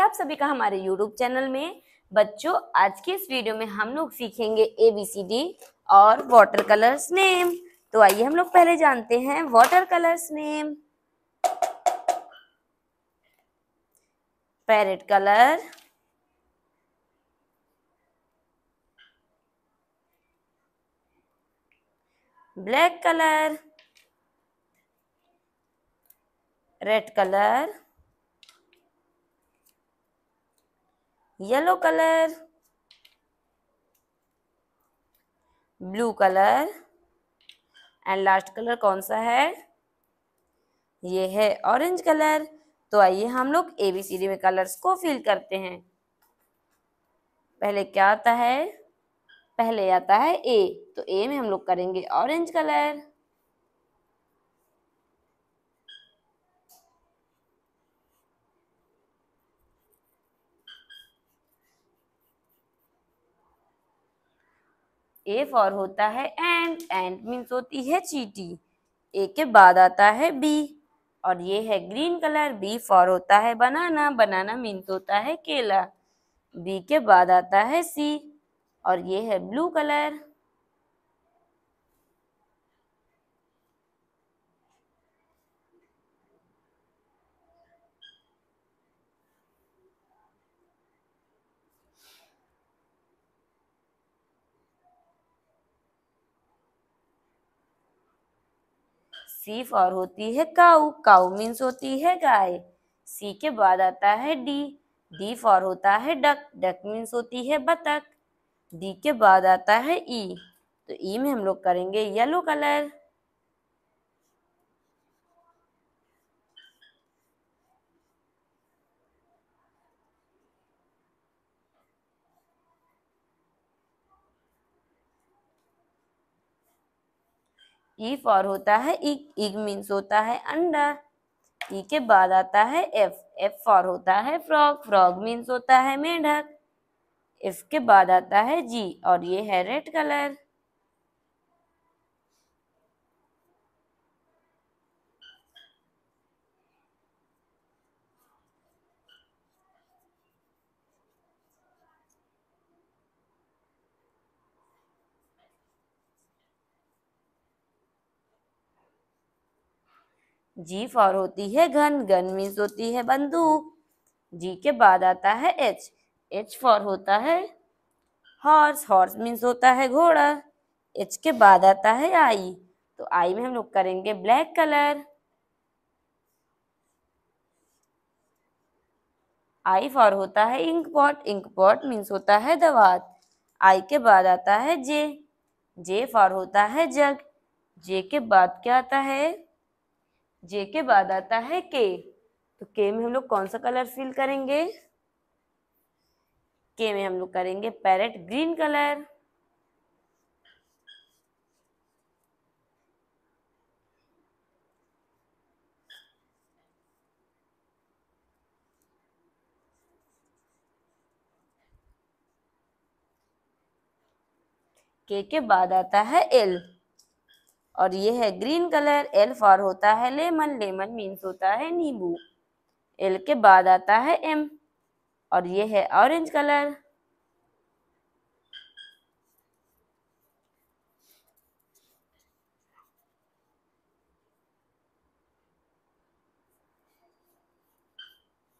आप सभी का हमारे YouTube चैनल में बच्चों आज के इस वीडियो में हम लोग सीखेंगे ए बी सी डी और वॉटर कलर्स नेम तो आइए हम लोग पहले जानते हैं water colours name parrot colour black colour red colour yellow colour blue colour and last colour कौन सा है ये है ऑरेंज कलर तो आइए हम लोग एबीसीडी में कलर्स को फिल करते हैं पहले क्या आता है पहले आता है ए तो ए में हम लोग करेंगे ऑरेंज कलर ए फॉर होता है एंड एंड मीन्स होती है चीटी ए के बाद आता है बी और ये है ग्रीन कलर बी फॉर होता है बनाना बनाना मीन्स होता है केला बी के बाद आता है सी और ये है ब्लू कलर सी फॉर होती है काऊ काऊ मीन्स होती है गाय सी के बाद आता है डी डी फॉर होता है डक डक मीन्स होती है बतख डी के बाद आता है ई e. तो ई e में हम लोग करेंगे yellow colour E e for होता है इग इग मीन्स होता है अंडा ई e के बाद आता है एफ एफ फॉर होता है फ्रॉग फ्रॉग मीन्स होता है मेढक इसके बाद आता है जी और ये है रेड कलर जी फॉर होती है घन घन मीन्स होती है बंदूक जी के बाद आता है एच एच फॉर होता है हॉर्स हॉर्स मीन्स होता है घोड़ा एच के बाद आता है आई तो आई में हम लोग करेंगे ब्लैक कलर आई फॉर होता है ink pot ink pot means होता है दवात आई के बाद आता है जे जे फॉर होता है जग जे के बाद क्या आता है जे के बाद आता है के तो के में हम लोग कौन सा कलर फिल करेंगे के में हम लोग करेंगे पैरेट ग्रीन कलर के के बाद आता है एल और ये है ग्रीन कलर एल फॉर होता है लेमन लेमन मीन्स होता है नींबू एल के बाद आता है एम और ये है ऑरेंज कलर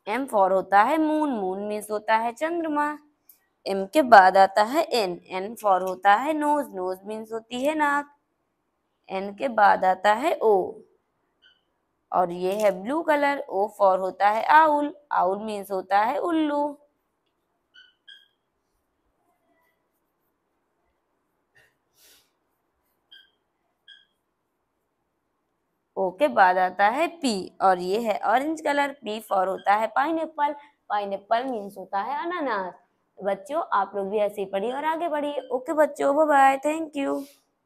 एम फॉर होता है मून मून मीन्स होता है चंद्रमा एम के बाद आता है एन एन फॉर होता है नोज नोज मीन्स होती है नाक एन के बाद आता है ओ और ये है ब्लू कलर ओ फॉर होता है आउल आउल मीन्स होता है उल्लू ओ के बाद आता है पी और ये है ऑरेंज कलर पी फॉर होता है pineapple pineapple means होता है अनानास तो बच्चों आप लोग भी ऐसे ही पढ़िए और आगे बढ़िए ओके बच्चों बाय थैंक यू